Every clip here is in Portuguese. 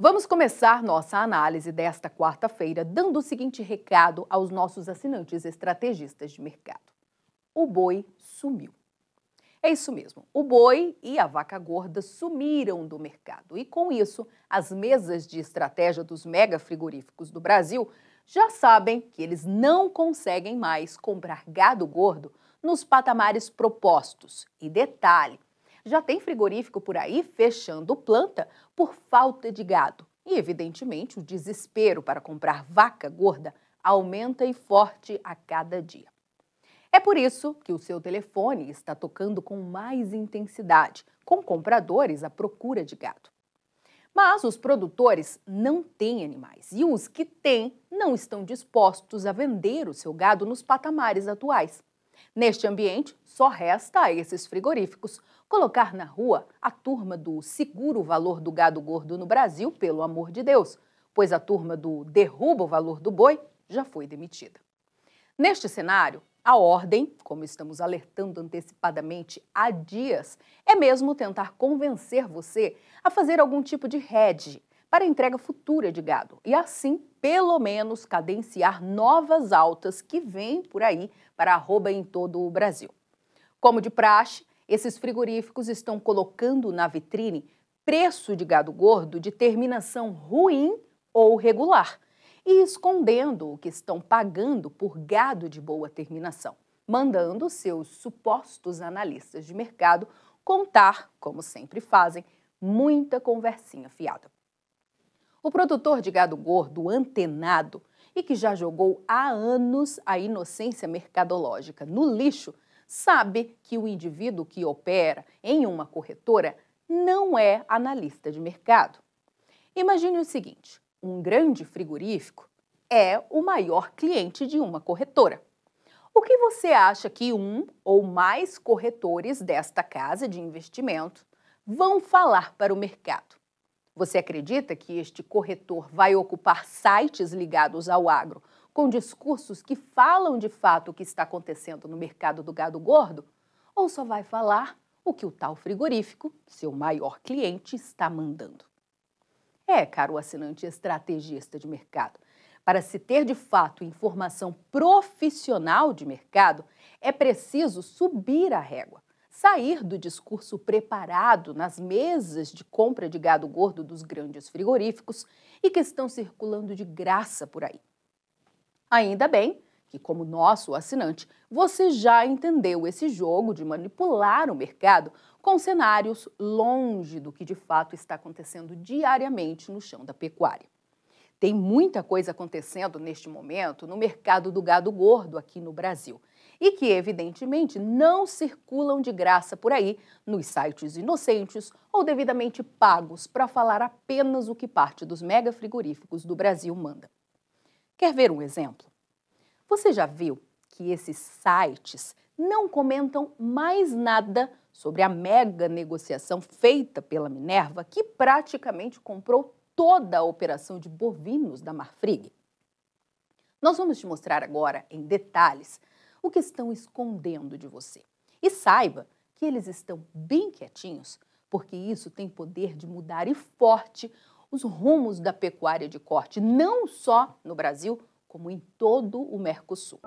Vamos começar nossa análise desta quarta-feira dando o seguinte recado aos nossos assinantes estrategistas de mercado: o boi sumiu. É isso mesmo, o boi e a vaca gorda sumiram do mercado e, com isso, as mesas de estratégia dos mega frigoríficos do Brasil já sabem que eles não conseguem mais comprar gado gordo nos patamares propostos. E detalhe, já tem frigorífico por aí fechando planta por falta de gado. E, evidentemente, o desespero para comprar vaca gorda aumenta e forte a cada dia. É por isso que o seu telefone está tocando com mais intensidade, com compradores à procura de gado. Mas os produtores não têm animais e os que têm não estão dispostos a vender o seu gado nos patamares atuais. Neste ambiente, só resta a esses frigoríficos colocar na rua a turma do seguro o Valor do Gado Gordo no Brasil, pelo amor de Deus, pois a turma do Derruba o Valor do Boi já foi demitida. Neste cenário, a ordem, como estamos alertando antecipadamente há dias, é mesmo tentar convencer você a fazer algum tipo de hedge, para entrega futura de gado e assim, pelo menos, cadenciar novas altas que vêm por aí para arroba em todo o Brasil. Como de praxe, esses frigoríficos estão colocando na vitrine preço de gado gordo de terminação ruim ou regular e escondendo o que estão pagando por gado de boa terminação, mandando seus supostos analistas de mercado contar, como sempre fazem, muita conversinha fiada. O produtor de gado gordo antenado e que já jogou há anos a inocência mercadológica no lixo, sabe que o indivíduo que opera em uma corretora não é analista de mercado. Imagine o seguinte: um grande frigorífico é o maior cliente de uma corretora. O que você acha que um ou mais corretores desta casa de investimento vão falar para o mercado? Você acredita que este corretor vai ocupar sites ligados ao agro com discursos que falam de fato o que está acontecendo no mercado do gado gordo? Ou só vai falar o que o tal frigorífico, seu maior cliente, está mandando? É, caro assinante estrategista de mercado, para se ter de fato informação profissional de mercado, é preciso subir a régua sair do discurso preparado nas mesas de compra de gado gordo dos grandes frigoríficos e que estão circulando de graça por aí. Ainda bem que, como nosso assinante, você já entendeu esse jogo de manipular o mercado com cenários longe do que de fato está acontecendo diariamente no chão da pecuária. Tem muita coisa acontecendo neste momento no mercado do gado gordo aqui no Brasil e que, evidentemente, não circulam de graça por aí nos sites inocentes ou devidamente pagos para falar apenas o que parte dos mega frigoríficos do Brasil manda. Quer ver um exemplo? Você já viu que esses sites não comentam mais nada sobre a mega negociação feita pela Minerva, que praticamente comprou toda a operação de bovinos da Marfrig? Nós vamos te mostrar agora, em detalhes, o que estão escondendo de você. E saiba que eles estão bem quietinhos, porque isso tem poder de mudar e forte os rumos da pecuária de corte, não só no Brasil, como em todo o Mercosul.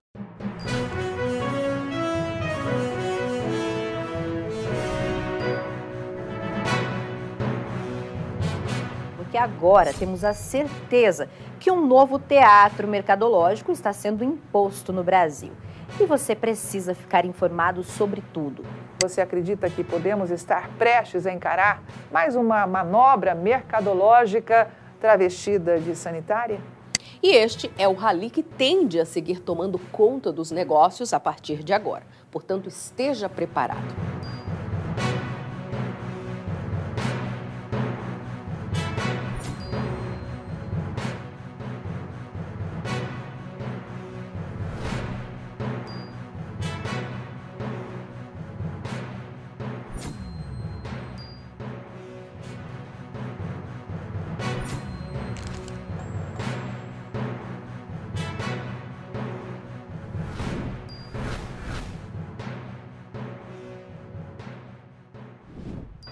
porque agora temos a certeza que um novo teatro mercadológico está sendo imposto no Brasil. E você precisa ficar informado sobre tudo. Você acredita que podemos estar prestes a encarar mais uma manobra mercadológica travestida de sanitária? E este é o rally que tende a seguir tomando conta dos negócios a partir de agora. Portanto, esteja preparado.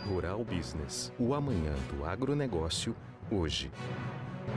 Rural Business, o amanhã do agronegócio, hoje.